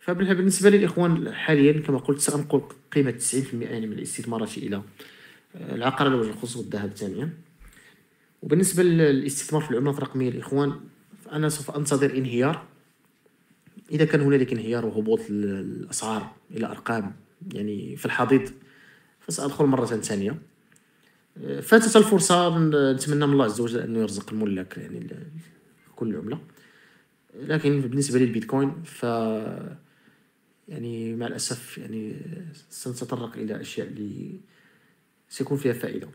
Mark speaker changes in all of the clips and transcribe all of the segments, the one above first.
Speaker 1: فبالنسبه للاخوان حاليا كما قلت سنقول قيمه 90% يعني من الاستثمارات الى العقار الاول وجه الخصوص والذهب ثانيا وبالنسبه للاستثمار في العملات الرقميه الاخوان انا سوف انتظر انهيار اذا كان هنالك انهيار وهبوط الاسعار الى ارقام يعني في الحضيض فسادخل مره ثانيه فاتت الفرصه نتمنى من الله عز وجل انه يرزق الملاك يعني كل عمله لكن بالنسبه للبيتكوين ف يعني مع الأسف يعني سنتطرق إلى أشياء اللي سيكون فيها فائدة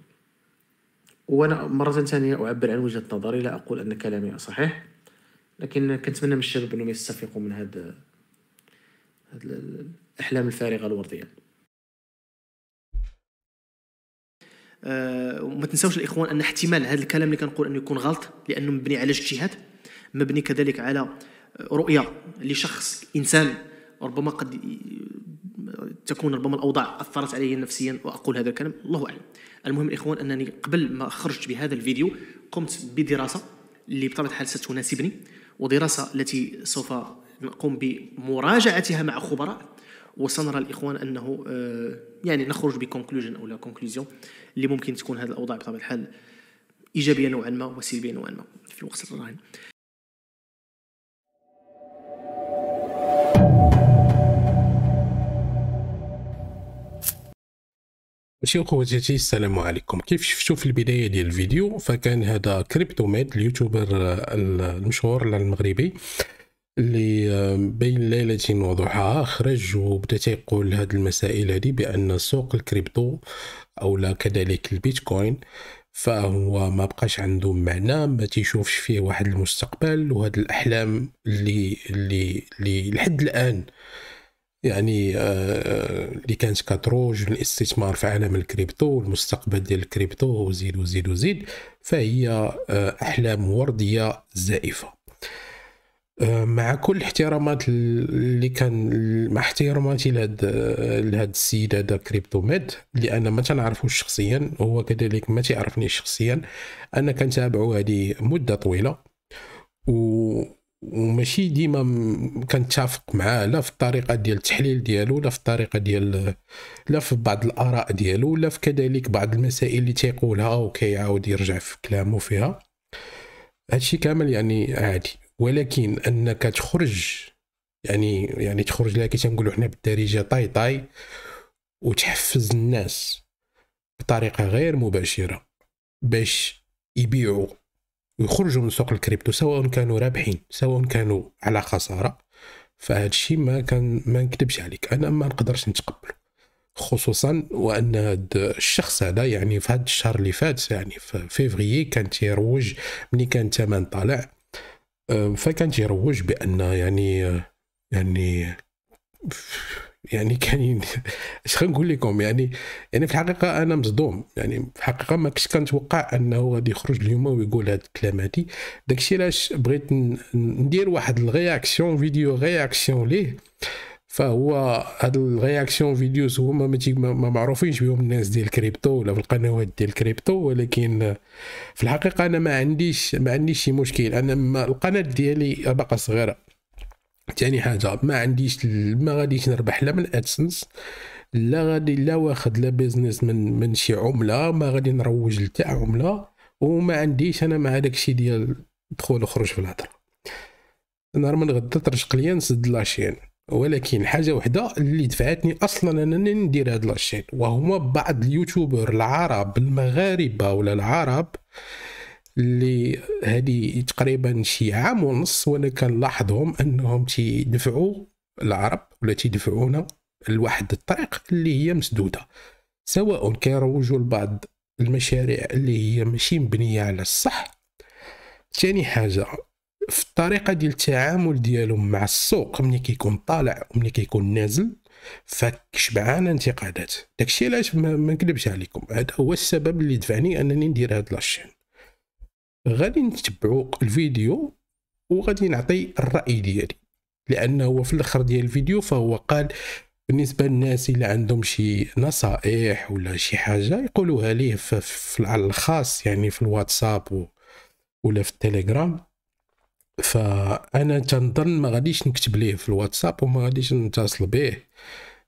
Speaker 1: وأنا مرة ثانية أعبر عن وجهة نظري لا أقول أن كلامي صحيح لكن كنتمنى من الشباب أنهم يستفيقوا من هذا الأحلام الفارغة الوردية أه وما تنساوش الاخوان ان احتمال هذا الكلام اللي كنقول انه يكون غلط لانه مبني على اجتهاد مبني كذلك على رؤيه لشخص انسان ربما قد تكون ربما الاوضاع اثرت علي نفسيا واقول هذا الكلام الله اعلم المهم الاخوان انني قبل ما خرجت بهذا الفيديو قمت بدراسه اللي بطبيعه الحال ستناسبني ودراسه التي سوف نقوم بمراجعتها مع خبراء وسنرى الاخوان انه آه، يعني نخرج بكونكلوجن او لا كونكلوزيون اللي ممكن تكون هذه الاوضاع بطبيعه الحال ايجابيه نوعا ما وسلبيه نوعا ما في الوقت الراهن اشيوكو وجهتي السلام عليكم كيف شفتوا في البدايه ديال الفيديو فكان هذا كريبتو ميد اليوتيوبر المشهور المغربي اللي بين ليلة وضحاها خرج وبدا تيقول هاد المسائل هذه بأن سوق الكريبتو أو كذلك البيتكوين فهو ما بقاش عنده معنى ما تيشوفش فيه واحد المستقبل وهاد الأحلام اللي اللي, اللي لحد الآن يعني آه، آه، اللي كانت كتروج الاستثمار في عالم الكريبتو والمستقبل ديال الكريبتو وزيد وزيد وزيد فهي آه، احلام ورديه زائفه مع كل احترامات اللي كان مع احتراماتي لهاد لهاد السيد هذا كريبتو ميد اللي انا ما تنعرفوش شخصيا هو كذلك ما تيعرفني شخصيا انا كنتابعو هذه مده طويله و وماشي ديما كنتفق معاه لا في الطريقه ديال التحليل ديالو لا في الطريقه ديال لا في بعض الاراء ديالو لا في كذلك بعض المسائل اللي تيقولها وكيعاود يرجع في كلامه فيها هادشي كامل يعني عادي ولكن انك تخرج يعني يعني تخرج لها كي تنقولوا حنا بالدارجه طاي طاي وتحفز الناس بطريقه غير مباشره باش يبيعوا ويخرجوا من سوق الكريبتو سواء كانوا رابحين سواء كانوا على خساره فهذا الشيء ما كان ما نكذبش عليك انا ما نقدرش نتقبله خصوصا وان الشخص هذا يعني في هذا الشهر اللي فات يعني في فيفري كان تيروج ملي كان الثمن طالع فكان تيروج بان يعني يعني يعني كاين اش غنقول لكم يعني يعني في الحقيقه انا مصدوم يعني في الحقيقه ما كنتش كنتوقع انه غادي يخرج اليوم ويقول هاد الكلام هادي داكشي علاش بغيت ندير واحد الرياكسيون فيديو رياكسيون ليه فهو هاد الرياكسيون فيديوز هما ما معروفينش بهم الناس ديال الكريبتو ولا في القنوات ديال الكريبتو ولكن في الحقيقه انا ما عنديش ما عنديش شي مشكل انا القناه ديالي باقا صغيره ثاني حاجه ما عنديش ما غاديش نربح لا من ادسنس لا غادي لا واخد لا بيزنس من من شي عمله ما غادي نروج لتاع عمله وما عنديش انا مع داكشي ديال دخول وخروج في الهضره نهار من غدا ترشق ليا نسد لاشين ولكن حاجه وحده اللي دفعتني اصلا انني ندير هاد لاشين وهما بعض اليوتيوبر العرب المغاربه ولا العرب اللي هذه تقريبا شي عام ونص وانا كنلاحظهم انهم تيدفعوا العرب ولا تيدفعونا لواحد الطريق اللي هي مسدوده سواء كيروجوا لبعض المشاريع اللي هي ماشي مبنيه على الصح ثاني حاجه في الطريقه ديال التعامل ديالهم مع السوق ملي كيكون طالع وملي كيكون نازل فكشبعان انتقادات داكشي علاش ما نكذبش عليكم هذا هو السبب اللي دفعني انني ندير هاد لاشين غادي نتبعوا الفيديو وغادي نعطي الراي ديالي لانه في الاخر ديال الفيديو فهو قال بالنسبه للناس اللي عندهم شي نصائح ولا شي حاجه يقولوها ليه في على الخاص يعني في الواتساب ولا في التليجرام فانا تنظن ما غاديش نكتب ليه في الواتساب وما غاديش نتصل به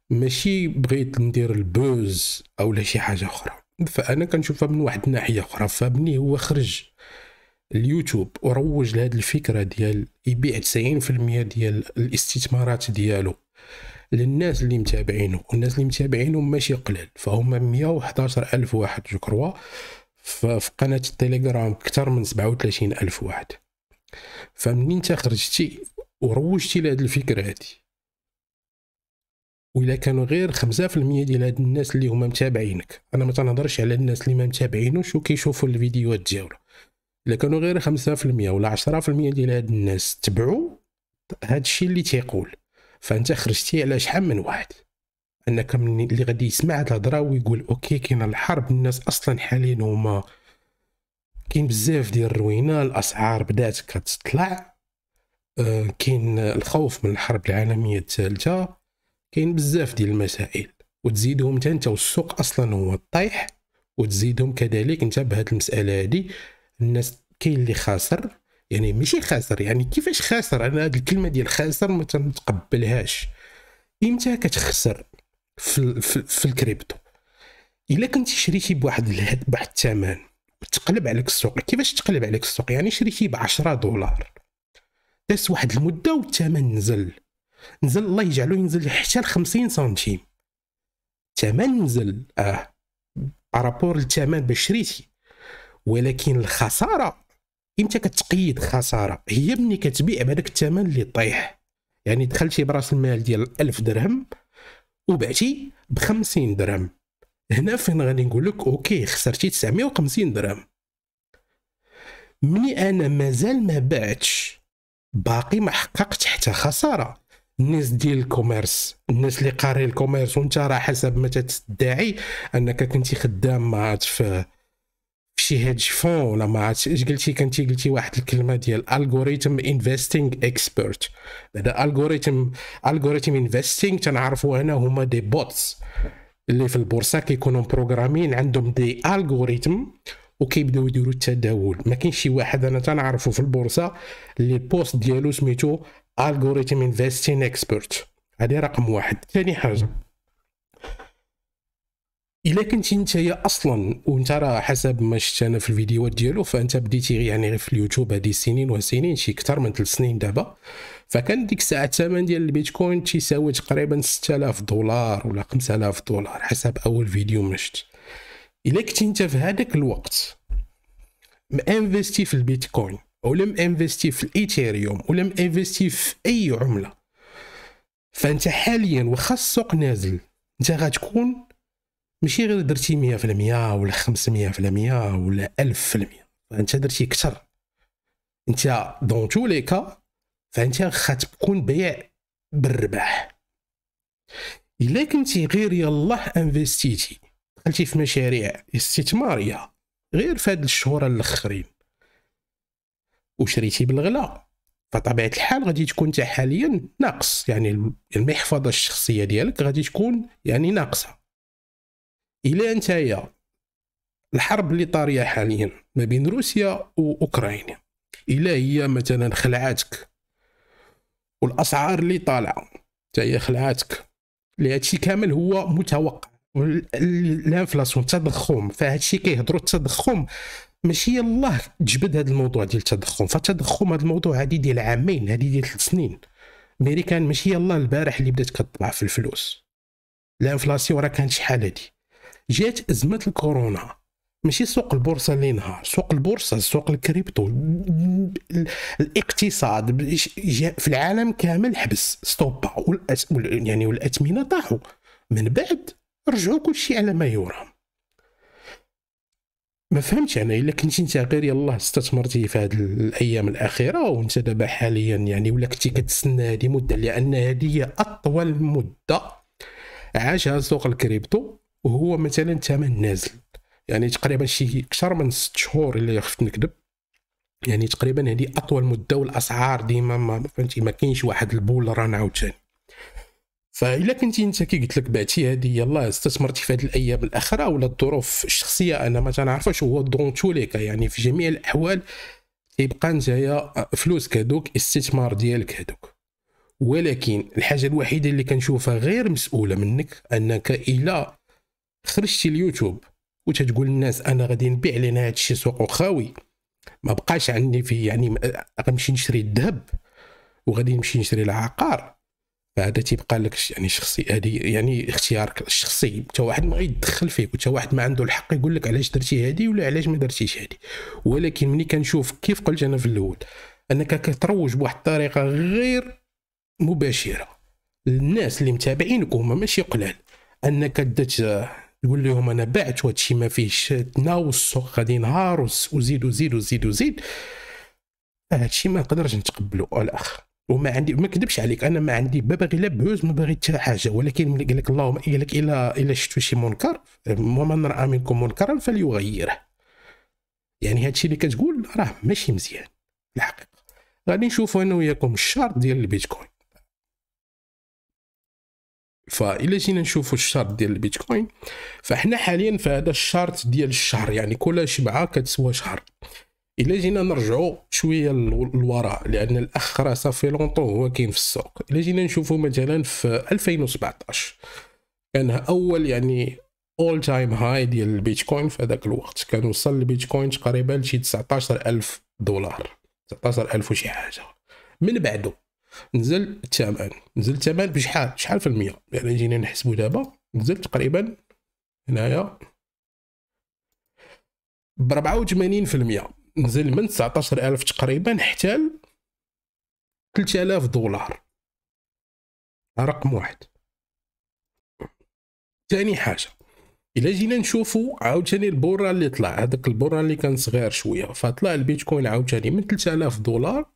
Speaker 1: ماشي بغيت ندير البوز او لا شي حاجه اخرى فانا كنشوفها من واحد الناحيه اخرى فابني هو خرج اليوتيوب وروج لهذه الفكره ديال يبيع 90% ديال الاستثمارات ديالو للناس اللي متابعينه والناس اللي متابعينه ماشي قلال فهم 111 الف واحد جو في قناه التليجرام اكثر من 37 الف واحد فمنين انت خرجتي وروجتي لهذه الفكره هذه وإلا كانوا غير 5% ديال هاد الناس اللي هما متابعينك انا ما تنهضرش على الناس اللي ما متابعينوش وكيشوفوا الفيديوهات ديالو الا كانوا غير 5% ولا 10% ديال هاد الناس تبعوا هاد الشيء اللي تيقول فانت خرجتي على شحال من واحد انك من اللي غادي يسمع هاد الهضره ويقول اوكي كاين الحرب الناس اصلا حاليا هما كاين بزاف ديال الروينه الاسعار بدات كتطلع أه كاين الخوف من الحرب العالميه الثالثه كاين بزاف ديال المسائل وتزيدهم حتى انت والسوق اصلا هو طايح وتزيدهم كذلك انت بهاد المساله هذه الناس كاين اللي خاسر يعني ماشي خاسر يعني كيفاش خاسر انا هاد الكلمه ديال خاسر ما تنتقبلهاش امتى كتخسر في, في, في الكريبتو الا كنتي شريتي بواحد بواحد الثمن تقلب عليك السوق كيفاش تقلب عليك السوق يعني شريتي ب 10 دولار داس واحد المده والثمن نزل نزل الله يجعله ينزل حتى ل 50 سنتيم الثمن نزل اه بارابور للثمن باش شريتي ولكن الخساره امتى كتقيد خساره هي ملي كتبيع بهذاك الثمن اللي طيح يعني دخلتي براس المال ديال 1000 درهم وبعتي ب 50 درهم هنا فين غادي نقول لك اوكي خسرتي 950 درهم مني انا مازال ما بعتش باقي ما حققت حتى خساره الناس ديال الكوميرس الناس اللي قاري الكوميرس وانت راه حسب ما تدعي انك كنتي خدام مع في شي هيدج فون ولا ما عرفتش اش قلتي كنتي قلتي واحد الكلمه ديال الغوريثم انفستينغ اكسبيرت هذا الغوريثم الغوريثم انفستينغ تنعرفوا هنا هما دي بوتس اللي في البورصه كيكونوا بروغرامين عندهم دي الغوريثم وكيبداو يديروا التداول ما كاينش شي واحد انا تنعرفه في البورصه اللي البوست ديالو سميتو الغوريثم انفستينغ اكسبيرت هذه رقم واحد ثاني حاجه الا كنتي يا اصلا وانت راه حسب ما شفت انا في الفيديوهات ديالو فانت بديتي يعني غير في اليوتيوب هذه سنين وسنين شي اكثر من ثلاث سنين دابا فكان ديك الساعه الثمن ديال البيتكوين تيساوي تقريبا 6000 دولار ولا 5000 دولار حسب اول فيديو مشت الا كنتي انت في هذاك الوقت مانفيستي في البيتكوين ولا مانفيستي في الايثيريوم ولا مانفيستي في اي عمله فانت حاليا وخا السوق نازل انت غتكون ماشي غير درتي 100% ولا 500% ولا 1000% فانت درتي كثر انت دون تو لي كا فانت خا تكون بيع بالربح الا كنتي غير يلاه انفستيتي دخلتي في مشاريع استثماريه غير في هاد الشهور الاخرين وشريتي بالغلا فطبيعه الحال غادي تكون انت حاليا ناقص يعني المحفظه يعني الشخصيه ديالك غادي تكون يعني ناقصه الى نتايا الحرب اللي طاريه حاليا ما بين روسيا واوكرانيا الى هي مثلا خلعاتك والاسعار اللي طالعه حتى هي خلعاتك لهذا كامل هو متوقع الانفلاسيون التضخم فهادشي كيهضروا التضخم ماشي الله جبد هذا الموضوع ديال التضخم فالتضخم هذا الموضوع هذه ديال عامين هذه ديال ثلاث سنين ميريكان ماشي الله البارح اللي بدات كطبع في الفلوس الانفلاسيون راه كانت شحال هادي جات ازمه الكورونا ماشي سوق البورصه اللي نهار سوق البورصه سوق الكريبتو الاقتصاد في العالم كامل حبس ستوبا والأس... يعني والاثمنه طاحوا من بعد رجعوا كلشي على ما يرام ما فهمتش انا الا كنتي انت غير يلاه استثمرتي في هذه الايام الاخيره وانت دابا حاليا يعني ولا كنتي كتسنى هذه مده لان هذه هي اطول مده عاشها سوق الكريبتو وهو مثلا ثمن نازل يعني تقريبا شي اكثر من 6 شهور الا خفت نكذب يعني تقريبا هذه اطول مده والاسعار ديما ما فهمتي ما كاينش واحد البول ران عاوتاني فالا كنتي انت كي قلت لك بعتي هذه يلا استثمرتي في هذه الايام الاخرى ولا الظروف الشخصيه انا ما تنعرفش هو دونتو ليك يعني في جميع الاحوال يبقى نتايا فلوسك هذوك استثمار ديالك هذوك ولكن الحاجه الوحيده اللي كنشوفها غير مسؤوله منك انك الى خرجتي اليوتيوب وتتقول للناس انا غادي نبيع لنا هذا الشيء سوق خاوي ما بقاش عندي في يعني غنمشي نشري الذهب وغادي نمشي نشري العقار فهذا تيبقى لك يعني شخصي هذه يعني اختيارك الشخصي حتى واحد ما يدخل فيك وحتى واحد ما عنده الحق يقول لك علاش درتي هذه ولا علاش ما درتيش هذه ولكن ملي كنشوف كيف قلت انا في الاول انك كتروج بواحد الطريقه غير مباشره الناس اللي متابعينك هما ماشي قلال انك درت يقول لهم انا بعت وهادشي ما فيهش تناول السوق غادي ينهار وزيد وزيد وزيد وزيد هادشي ما نقدرش نتقبلو الاخ وما عندي ما كذبش عليك انا ما عندي ما باغي لا بوز ما باغي حتى حاجه ولكن ملي قال لك اللهم قال لك الا الا شفتوا شي منكر ومن راى منكم منكرا فليغيره يعني هادشي اللي كتقول راه ماشي مزيان الحقيقه غادي نشوفوا انا وياكم الشارت ديال البيتكوين فإلا جينا نشوفوا الشارت ديال البيتكوين فحنا حاليا في هذا الشارت ديال الشهر يعني كل شبعة كتسوى شهر إلا جينا نرجعوا شوية للوراء لأن الأخ راه صافي لونطو هو كاين في السوق إلا جينا نشوفوا مثلا في 2017 كان أول يعني اول تايم هاي ديال البيتكوين في هذاك الوقت كان وصل البيتكوين تقريبا لشي 19000 دولار 19000 وشي حاجه من بعده نزل الثمن نزل الثمن بشحال شحال في المية يعني جينا نحسبو دابا نزل تقريبا هنايا ب 84% نزل من 19000 تقريبا حتى 3000 دولار رقم واحد ثاني حاجه الا جينا نشوفوا عاوتاني البورة اللي طلع هذاك البورة اللي كان صغير شويه فطلع البيتكوين عاوتاني من 3000 دولار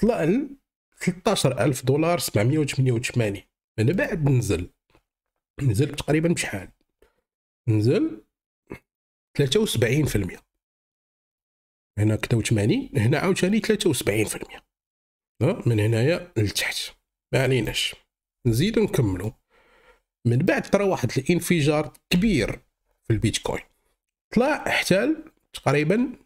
Speaker 1: طلع ل 13000 دولار 788 من بعد نزل نزل تقريبا بشحال نزل 73% هنا 83 هنا عاوتاني 73% ها من هنايا لتحت ما عليناش نزيدو نكملو من بعد ترى واحد الانفجار كبير في البيتكوين طلع احتل تقريبا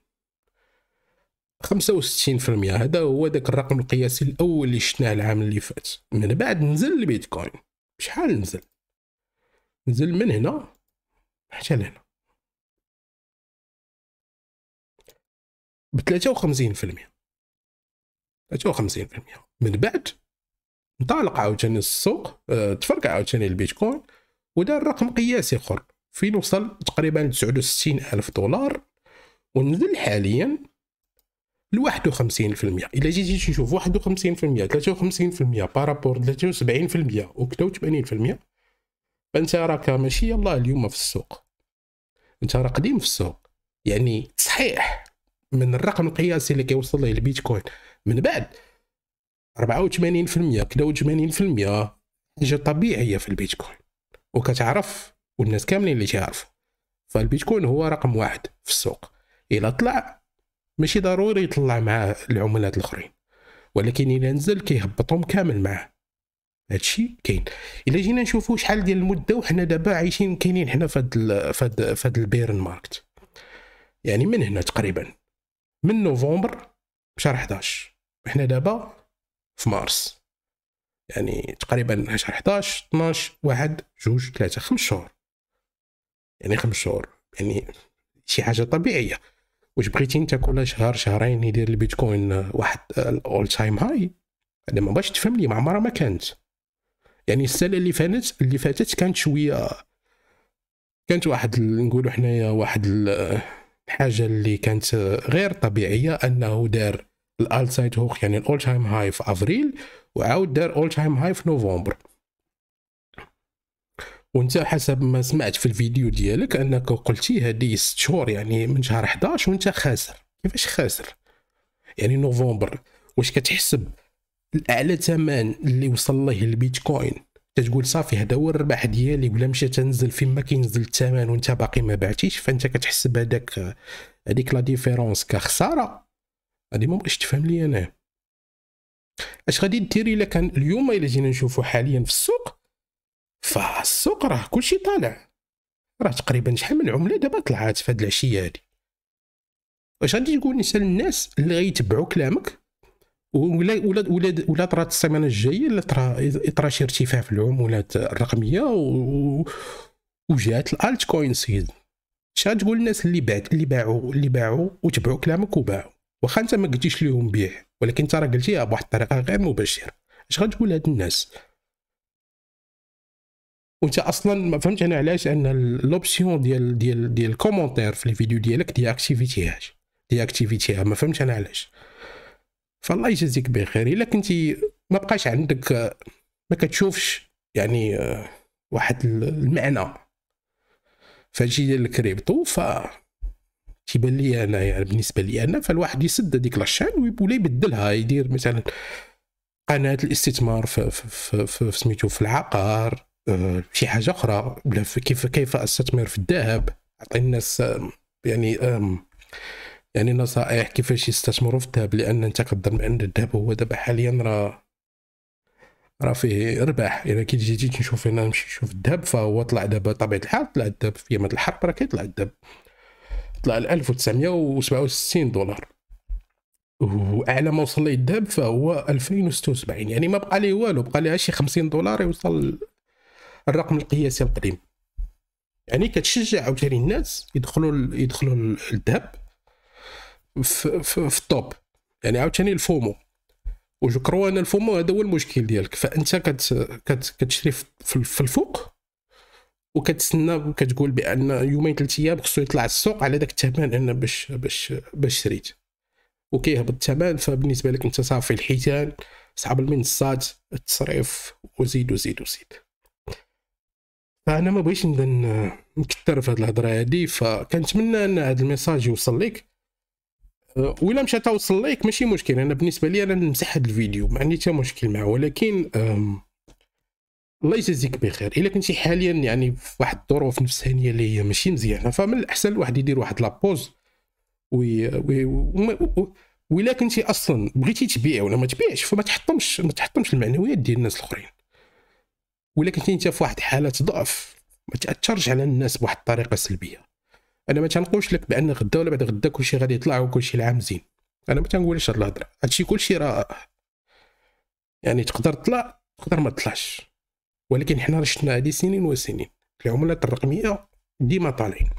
Speaker 1: 65% هذا هو ذاك الرقم القياسي الاول اللي شفناه العام اللي فات من بعد نزل البيتكوين شحال نزل نزل من هنا حتى لهنا ب 53% 53% من بعد انطلق عاوتاني السوق آه، تفرقع عاوتاني البيتكوين ودار رقم قياسي اخر فين وصل تقريبا 69 الف دولار ونزل حاليا ل 51% الا جيتي تشوف 51% 53% بارابور 73% و 83% فانت راك ماشي يلاه اليوم في السوق انت راه قديم في السوق يعني صحيح من الرقم القياسي اللي كيوصل ليه البيتكوين من بعد 84% 83% حاجه طبيعيه في البيتكوين وكتعرف والناس كاملين اللي تيعرفوا فالبيتكوين هو رقم واحد في السوق الا طلع ماشي ضروري يطلع مع العملات الاخرين ولكن الى نزل كيهبطهم كامل معاه هادشي كاين الا جينا نشوفوا شحال ديال المده وحنا دابا عايشين كاينين حنا فهاد فهاد فهاد البيرن ماركت يعني من هنا تقريبا من نوفمبر شهر 11 حنا دابا في مارس يعني تقريبا شهر 11 12 1 2 3 5 شهور يعني 5 شهور يعني شي حاجة طبيعية واش بغيتي انت كل شهر شهرين يدير البيتكوين آه، واحد الاول تايم هاي هذا ما باش تفهم لي ما عمرها ما كانت يعني السنه اللي فاتت اللي فاتت كانت شويه كانت واحد نقولوا حنايا واحد الحاجه آه، اللي كانت آه، غير طبيعيه انه دار الالسايد هوخ يعني الاول تايم هاي في افريل وعاود دار اول تايم هاي في نوفمبر وانت حسب ما سمعت في الفيديو ديالك انك قلتي هذه ست شهور يعني من شهر 11 وانت خاسر كيفاش خاسر يعني نوفمبر واش كتحسب الاعلى ثمن اللي وصل ليه البيتكوين كتقول صافي هذا هو الربح ديالي ولا مشى تنزل فين ما كينزل الثمن وانت باقي ما بعتيش فانت كتحسب هذاك هذيك لا ديفيرونس كخساره هذه ما بغيتش تفهم لي انا اش غادي ديري الا كان اليوم الا جينا نشوفوا حاليا في السوق فالسوق راه كلشي طالع راه تقريبا شحال من عمله دابا طلعات في العشيه هادي واش غادي تقول نسال الناس اللي غيتبعوا كلامك ولا ولا ولا ولا طرات السيمانه الجايه ولا طرا طرا شي ارتفاع في العمولات الرقميه و... وجات الالت كوين سيد اش غتقول الناس اللي بعت اللي باعوا اللي باعوا وتبعوا كلامك وباعوا واخا انت ما قلتيش ليهم بيع ولكن انت راه قلتيها بواحد الطريقه غير مباشره اش غتقول هاد الناس وانت اصلا ما فهمتش انا علاش ان لوبسيون ديال ديال ديال الكومونتير في الفيديو ديالك دياكتيفيتيهاش دياكتيفيتيها ما فهمتش انا علاش فالله يجازيك بخير الا كنتي ما بقاش عندك ما كتشوفش يعني آه، واحد المعنى فهادشي ديال الكريبتو ف تيبان لي انا يعني بالنسبه لي انا فالواحد يسد هذيك لاشين ويبولي يبدلها يدير مثلا قناه الاستثمار في, في, في, في سميتو في العقار شي آه، حاجه اخرى كيف كيف استثمر في الذهب اعطي الناس يعني يعني نصائح كيفاش يستثمروا في الذهب لان انت كتظن بان الذهب هو دابا حاليا راه راه فيه رباح الا كي جيتي تشوف هنا نمشي نشوف الذهب فهو طلع دابا طبيعه الحال طلع الذهب في ايام الحرب راه كيطلع الذهب طلع ل 1967 دولار واعلى ما وصل ليه الذهب فهو 2076 يعني ما بقى ليه والو بقى ليه شي 50 دولار يوصل الرقم القياسي القديم يعني كتشجع عاوتاني الناس يدخلوا يدخلوا الذهب في, في, في الطوب يعني عاوتاني الفومو وجو كرو ان الفومو هذا هو المشكل ديالك فانت كت كتشري في الفوق وكتسنى وكتقول بان يومين ثلاث ايام خصو يطلع السوق على داك الثمن انا باش باش باش شريت وكيهبط الثمن فبالنسبه لك انت صافي الحيتان صعب المنصات التصريف وزيد وزيد وزيد فانا ما بغيتش نكثر في هذه الهضره هذه فكنتمنى ان هذا الميساج يوصل لك أه، ولا مشى توصل لك ماشي مشكل انا بالنسبه لي انا نمسح هذا الفيديو ما عندي حتى مشكل معه ولكن الله يجازيك بخير الا كنتي حاليا يعني في واحد الظروف نفسانيه اللي هي ماشي مزيانه فمن الاحسن الواحد يدير واحد لابوز وي وي ولا كنتي اصلا بغيتي تبيع ولا ما تبيعش فما تحطمش ما تحطمش المعنويات ديال الناس الاخرين ولا كنتي انت في واحد حاله ضعف ما تاثرش على الناس بواحد الطريقه سلبيه انا ما تنقولش لك بان غدا ولا بعد غدا كلشي غادي يطلع وكلشي العام زين انا ما تنقولش هاد الهضره هادشي كلشي راه يعني تقدر تطلع تقدر ما تطلعش ولكن حنا راه شفنا هادي سنين وسنين العملات الرقميه ديما طالعين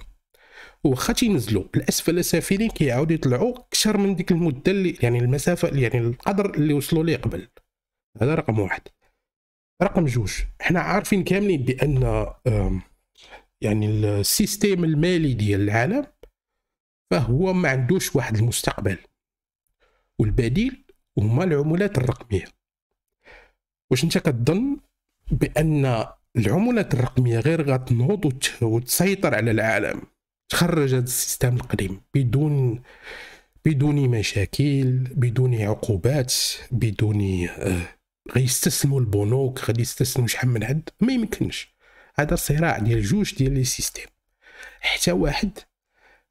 Speaker 1: واخا تينزلوا الاسفل سافلين كيعاودوا يطلعوا اكثر من ديك المده اللي يعني المسافه يعني القدر اللي وصلوا ليه قبل هذا رقم واحد رقم جوج حنا عارفين كاملين بان يعني السيستيم المالي ديال العالم فهو ما عندوش واحد المستقبل والبديل هما العملات الرقميه واش انت كتظن بان العملات الرقميه غير غتنوض وتسيطر على العالم تخرج هذا السيستم القديم بدون بدون مشاكل بدون عقوبات بدون آه غيستسلموا البنوك غادي يستسلموا شحال من حد ما يمكنش هذا صراع ديال جوج ديال لي سيستيم حتى واحد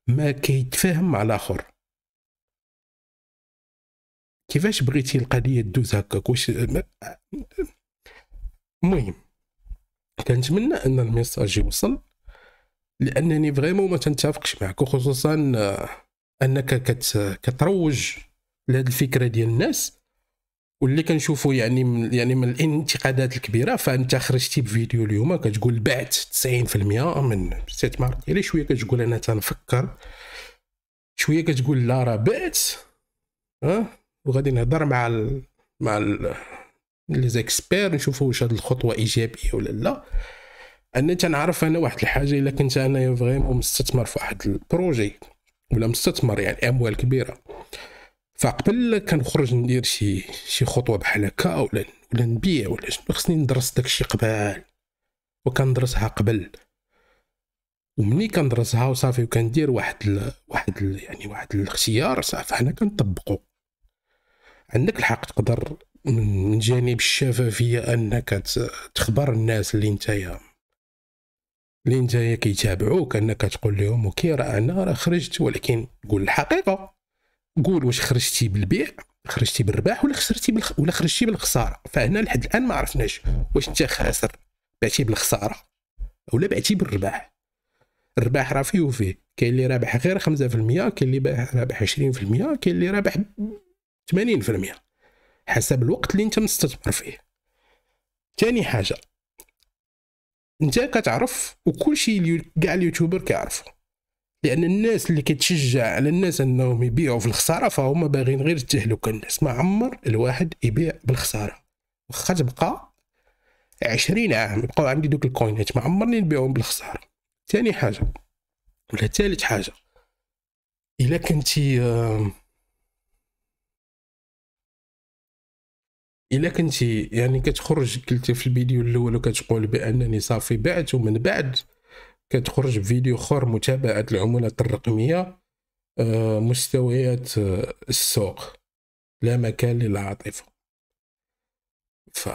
Speaker 1: ما كيتفاهم مع الاخر كيفاش بغيتي القضيه دوز هكاك واش المهم كنتمنى ان الميساج يوصل لانني فريمون ما تنتفقش معك وخصوصا آه، انك كتروج لهاد الفكره ديال الناس واللي كنشوفوا يعني من يعني من الانتقادات الكبيره فانت خرجتي بفيديو اليوم كتقول بعت 90% من الاستثمار ديالي شويه كتقول انا تنفكر شويه كتقول لا راه بعت ها وغادي نهضر مع الـ مع لي زيكسبير نشوفوا واش هاد الخطوه ايجابيه ولا لا انا تنعرف انا واحد الحاجه الا كنت انا فريمون مستثمر في واحد البروجي ولا مستثمر يعني اموال كبيره فقبل كنخرج ندير شي شي خطوه بحال هكا ولا ولا نبيع ولا شنو خصني ندرس داكشي قبل وكندرسها قبل ومني كندرسها وصافي وكندير واحد ال... واحد ال... يعني واحد الاختيار صافي حنا كنطبقو عندك الحق تقدر من جانب الشفافيه انك تخبر الناس اللي نتايا اللي نتايا كيتابعوك انك تقول لهم اوكي راه انا راه خرجت ولكن قول الحقيقه قول واش خرجتي بالبيع خرجتي بالرباح ولا خسرتي بالخ... ولا خرجتي بالخساره فهنا لحد الان ما عرفناش واش انت خاسر بعتي بالخساره ولا بعتي بالرباح الرباح راه فيه وفيه كاين اللي رابح غير 5% كاين اللي رابح 20% كاين اللي رابح 80% حسب الوقت اللي انت مستثمر فيه ثاني حاجه انت كتعرف وكل شيء كاع اليوتيوبر كيعرفوا لان الناس اللي كتشجع على الناس انهم يبيعوا في الخساره فهم باغيين غير التهلكه الناس ما عمر الواحد يبيع بالخساره واخا تبقى 20 عام يبقاو عندي دوك الكوينات ما عمرني نبيعهم بالخساره ثاني حاجه ولا ثالث حاجه الا كنتي آه، الا كنتي يعني كتخرج قلتي في الفيديو الاول وكتقول بانني صافي بعت ومن بعد كتخرج بفيديو اخر متابعه العملات الرقميه آه، مستويات آه، السوق لا مكان للعاطفه ف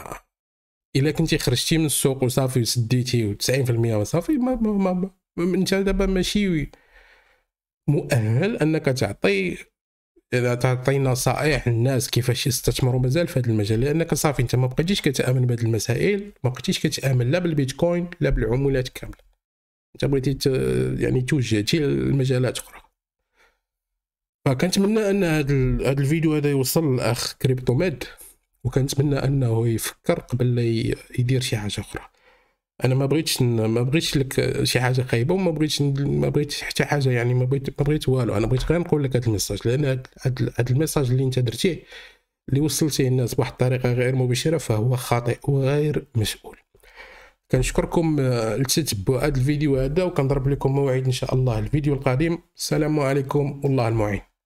Speaker 1: الا كنتي خرجتي من السوق وصافي وسديتي و90% وصافي ما, ما, ما, ما, ما انت دابا ماشي مؤهل انك تعطي اذا تعطي نصائح للناس كيفاش يستثمروا مازال في هذا المجال لانك صافي انت ما بقيتيش كتامن بهذه المسائل ما بقيتيش كتامن لا بالبيتكوين لا بالعملات كامله انت بغيتي يعني توجهتي لمجالات اخرى فكنتمنى ان هذا الفيديو هذا يوصل للاخ كريبتوميد وكنتمنى انه يفكر قبل لا يدير شي حاجه اخرى انا ما بغيتش ما بغيتش لك شي حاجه خايبه وما بغيتش ما بغيتش حتى حاجه يعني ما بغيت ما بغيت والو انا بغيت غير نقول لك هذا الميساج لان هذا الميساج اللي انت درتيه اللي وصلتيه الناس بواحد الطريقه غير مباشره فهو خاطئ وغير مسؤول كنشكركم آه، لتتبع هذا الفيديو هذا وكنضرب لكم موعد ان شاء الله الفيديو القادم السلام عليكم والله المعين